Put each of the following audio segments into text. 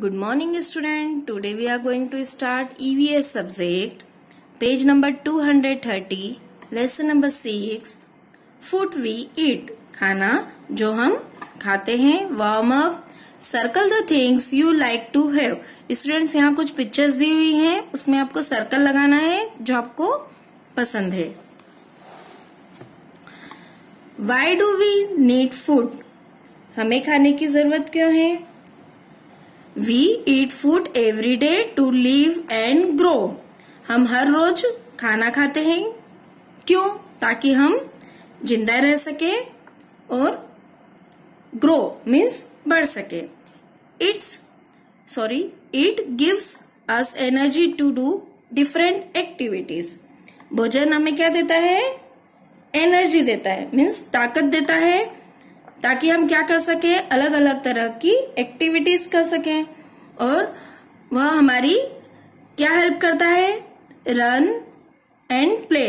Good morning student today we are going to start EVS subject page number two hundred thirty lesson number six food we eat खाना जो हम खाते हैं warm up circle the things you like to have students यहाँ कुछ pictures दी हुई हैं उसमें आपको सर्कल लगाना है जो आपको पसंद है why do we need food हमें खाने की जरूरत क्यों है we eat food every day to live and grow हम हर रोज खाना खाते हैं क्यों ताकि हम जिंदा रह सके और ग्रो मीन्स बढ़ सके it's sorry it gives us energy to do different activities भोजन हमें क्या देता है एनर्जी देता है मीन्स ताकत देता है ताकि हम क्या कर सकें अलग अलग तरह की एक्टिविटीज कर सकें और वह हमारी क्या हेल्प करता है रन एंड प्ले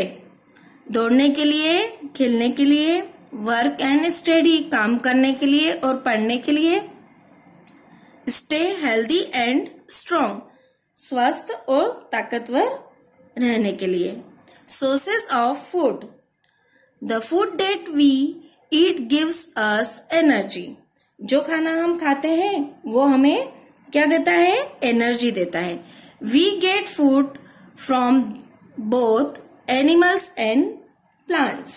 दौड़ने के लिए खेलने के लिए वर्क एंड स्टडी काम करने के लिए और पढ़ने के लिए स्टे हेल्दी एंड स्ट्रॉन्ग स्वस्थ और ताकतवर रहने के लिए sources of food the food that we eat gives us energy जो खाना हम खाते हैं वो हमें क्या देता है एनर्जी देता है we get food from both animals and plants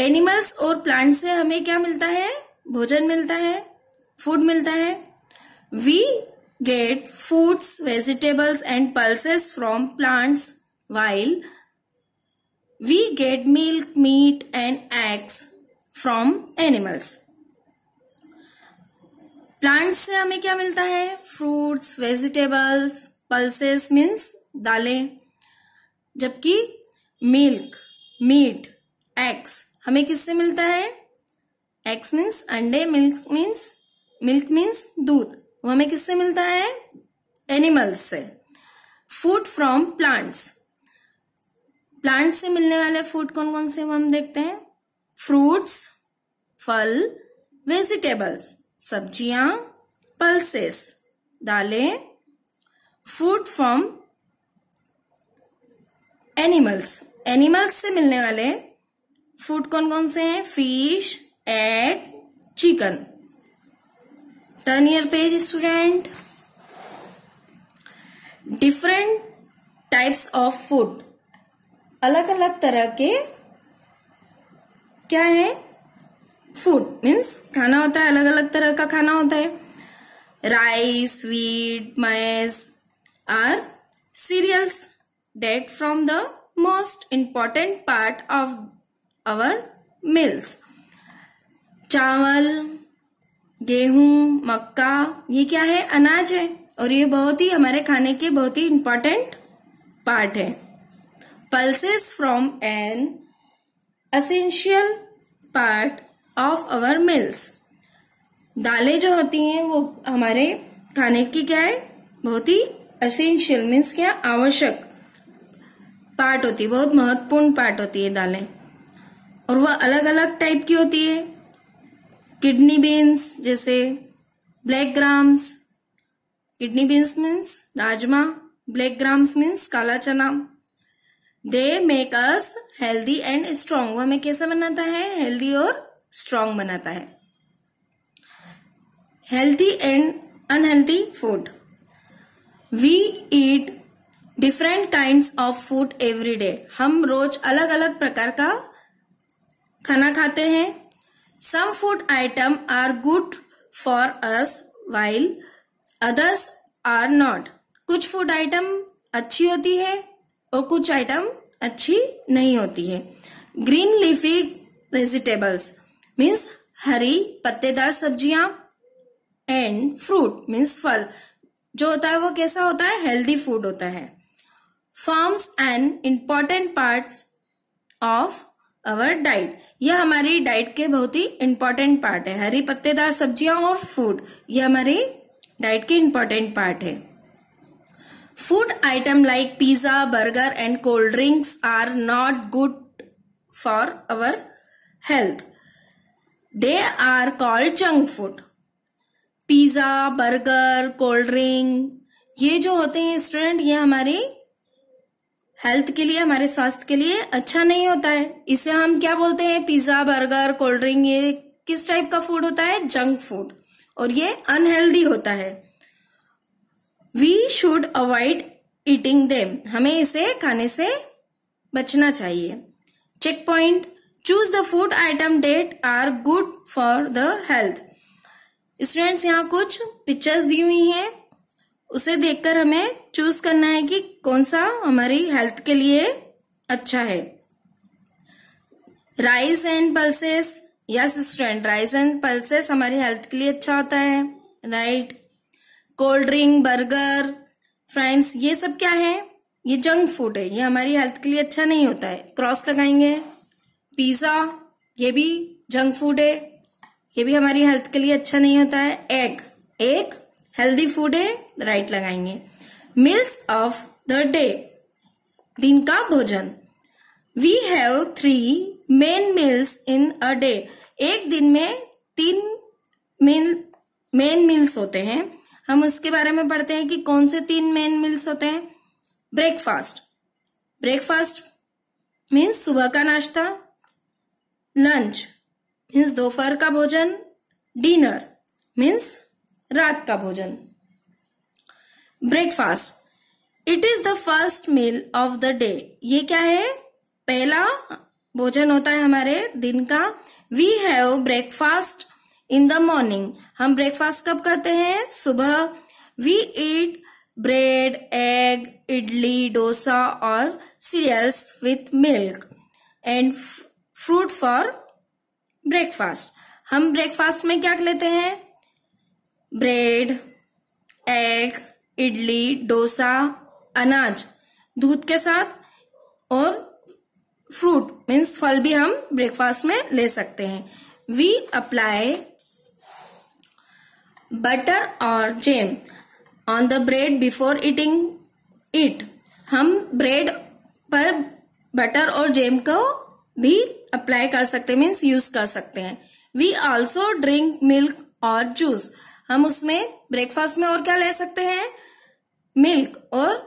animals और प्लांट्स से हमें क्या मिलता है भोजन मिलता है फूड मिलता है we get foods vegetables and pulses from plants while we get milk meat and eggs from animals plants से हमें क्या मिलता है फ्रूट्स वेजिटेबल्स पल्सेस मीन्स दालें जबकि मिल्क मीट एग्स हमें किससे मिलता है एग्स मीन्स अंडे मिल्क मीन्स मिल्क मीन्स दूध वो तो हमें किससे मिलता है एनिमल्स से फूड फ्रॉम प्लांट्स प्लांट्स से मिलने वाले फूड कौन कौन से वो हम देखते हैं फ्रूट्स फल वेजिटेबल्स सब्जियां पल्सेस दालें फ्रूट फ्रॉम एनिमल्स एनिमल्स से मिलने वाले फूड कौन कौन से हैं fish egg chicken turn your page student different types of food अलग अलग तरह के क्या है फूड मीन्स खाना होता है अलग अलग तरह का खाना होता है rice wheat maize are cereals that form the most important part of our meals चावल गेहूं मक्का ये क्या है अनाज है और ये बहुत ही हमारे खाने के बहुत ही इंपॉर्टेंट पार्ट है pulses form an essential part of our meals दालें जो होती हैं वो हमारे खाने की क्या है बहुत ही असेंशियल मीन्स क्या आवश्यक पार्ट होती है बहुत महत्वपूर्ण पार्ट होती है दालें और वह अलग अलग टाइप की होती है किडनी बीन्स जैसे black grams kidney beans means राजमा ब्लैक ग्राम्स मीन्स काला चना they make us healthy and strong वह हमें कैसा बनाता है हेल्दी और स्ट्रांग बनाता है healthy and unhealthy food we eat different kind of food every day हम रोज अलग अलग प्रकार का खाना खाते हैं some food item are good for us while others are not कुछ फूड आइटम अच्छी होती है और कुछ आइटम अच्छी नहीं होती है ग्रीन लीफी वेजिटेबल्स मीन्स हरी पत्तेदार सब्जियां एंड फ्रूट मीन्स फल जो होता है वो कैसा होता है हेल्दी फूड होता है forms an important part of our diet यह हमारी डाइट के बहुत ही इम्पॉर्टेंट पार्ट है हरी पत्तेदार सब्जियां और फूड यह हमारी डाइट के इम्पॉर्टेंट पार्ट है food item like pizza burger and cold drinks are not good for our health they are called junk food pizza burger cold drink ये जो होते हैं स्टूडेंट ये हमारी हेल्थ के लिए हमारे स्वास्थ्य के लिए अच्छा नहीं होता है इसे हम क्या बोलते हैं पिज्जा बर्गर कोल्ड ड्रिंक ये किस टाइप का फूड होता है जंक फूड और ये अनहेल्दी होता है we should avoid eating them हमें इसे खाने से बचना चाहिए check point choose the food item that are good for the health students यहाँ कुछ पिक्चर्स दी हुई हैं उसे देखकर हमें चूज करना है कि कौन सा हमारी हेल्थ के लिए अच्छा है rice and pulses yes student rice and pulses हमारी हेल्थ के लिए अच्छा होता है right cold drink burger fries ये सब क्या है ये जंक फूड है ये हमारी हेल्थ के लिए अच्छा नहीं होता है क्रॉस लगाएंगे पिज्जा ये भी जंक फूड है ये भी हमारी हेल्थ के लिए अच्छा नहीं होता है एग एक हेल्दी फूड है राइट लगाएंगे मिल्स ऑफ द डे दिन का भोजन we have three main meals in a day एक दिन में तीन मेन मेन मील्स होते हैं हम उसके बारे में पढ़ते हैं कि कौन से तीन मेन मील्स होते हैं ब्रेकफास्ट ब्रेकफास्ट मीन्स सुबह का नाश्ता लंच मीन्स दोपहर का भोजन डिनर मीन्स रात का भोजन breakfast it is the first meal of the day ये क्या है पहला भोजन होता है हमारे दिन का we have breakfast in the morning हम ब्रेकफास्ट कब करते हैं सुबह we eat bread egg idli dosa और cereals with milk and fruit for breakfast हम ब्रेकफास्ट में क्या लेते हैं ब्रेड एग इडली डोसा अनाज दूध के साथ और फ्रूट मीन्स फल भी हम ब्रेकफास्ट में ले सकते हैं वी अप्लाई बटर और jam on the bread before eating it हम ब्रेड पर बटर और जेम को भी अप्लाई कर सकते हैं मीन्स यूज कर सकते हैं वी ऑल्सो ड्रिंक मिल्क और जूस हम उसमें ब्रेकफास्ट में और क्या ले सकते हैं मिल्क और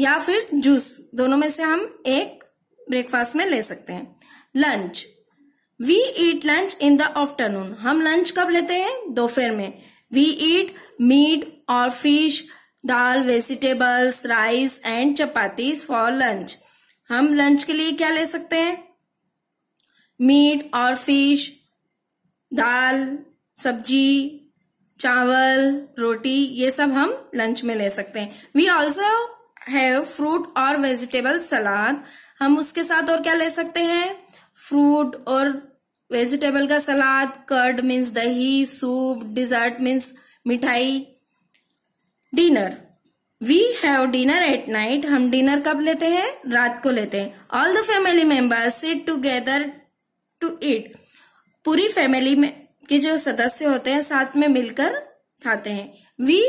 या फिर जूस दोनों में से हम एक ब्रेकफास्ट में ले सकते हैं lunch we eat lunch in the afternoon हम लंच कब लेते हैं दोपहर में वी ईट मीट और fish dal vegetables rice and chapatis for lunch हम लंच के लिए क्या ले सकते हैं मीट और फिश दाल सब्जी चावल रोटी ये सब हम लंच में ले सकते हैं वी ऑल्सो हैव फ्रूट और वेजिटेबल सलाद हम उसके साथ और क्या ले सकते हैं फ्रूट और वेजिटेबल का सलाद कर्ड मीन्स दही सूप डिजर्ट मीन्स मिठाई dinner we have dinner at night हम डिनर कब लेते हैं रात को लेते हैं all the family members sit together to eat पूरी फैमिली में के जो सदस्य होते हैं साथ में मिलकर खाते हैं we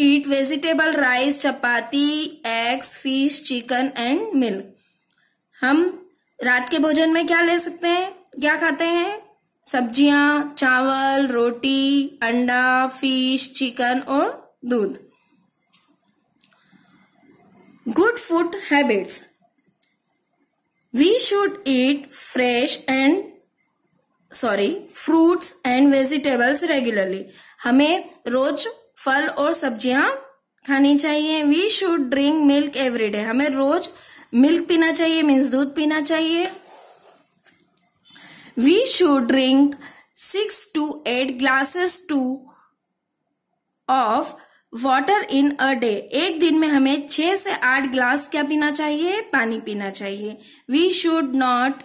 eat vegetable rice chapati eggs fish chicken and milk हम रात के भोजन में क्या ले सकते हैं क्या खाते हैं सब्जियां चावल रोटी अंडा फिश चिकन और दूध good food habits we should eat fresh and sorry fruits and vegetables regularly हमें रोज फल और सब्जियां खानी चाहिए we should drink milk every day हमें रोज मिल्क पीना चाहिए मीन्स दूध पीना चाहिए we should drink six to eight glasses to of water in a day एक दिन में हमें छह से आठ ग्लास क्या पीना चाहिए पानी पीना चाहिए we should not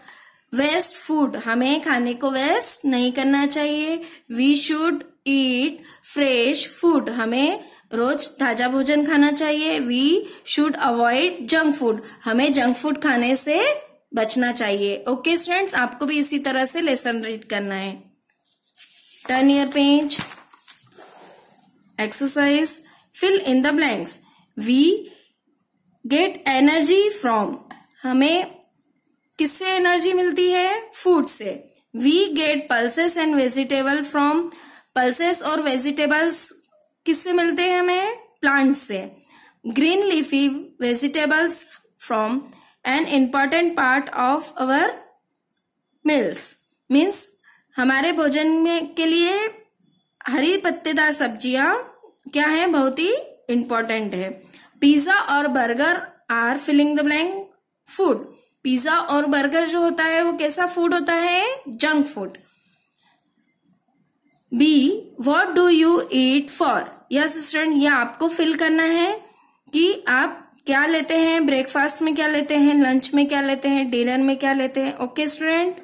waste food हमें खाने को वेस्ट नहीं करना चाहिए we should eat fresh food हमें रोज ताजा भोजन खाना चाहिए we should avoid junk food हमें जंक फूड खाने से बचना चाहिए ओके okay, स्टूडेंट्स आपको भी इसी तरह से लेसन रीड करना है turn your page exercise fill in the blanks. We get energy from. हमें किससे एनर्जी मिलती है फूड से we get pulses and vegetable from pulses और वेजिटेबल्स किससे मिलते हैं हमें प्लांट्स से green leafy vegetables form an important part of our meals means हमारे भोजन में के लिए हरी पत्तेदार सब्जियां क्या है बहुत ही इंपॉर्टेंट है पिज्जा और burger are filling the blank food pizza और बर्गर जो होता है वो कैसा फूड होता है junk food B what do you eat for yes student ये आपको फिल करना है कि आप क्या लेते हैं ब्रेकफास्ट में क्या लेते हैं लंच में क्या लेते हैं डिनर में क्या लेते हैं ओके स्टूडेंट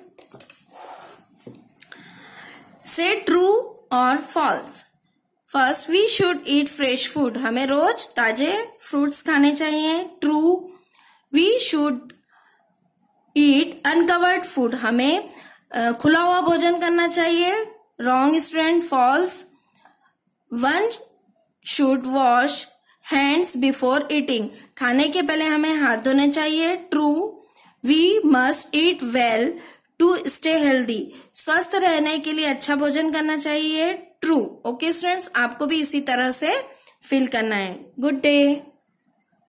से ट्रू और false first we should eat fresh food हमें रोज ताजे फ्रूट्स खाने चाहिए true we should eat uncovered food हमें खुला हुआ भोजन करना चाहिए wrong student false one should wash hands before eating खाने के पहले हमें हाथ धोने चाहिए true we must eat well to stay healthy स्वस्थ रहने के लिए अच्छा भोजन करना चाहिए ट्रू ओके स्टूडेंट्स आपको भी इसी तरह से फील करना है गुड डे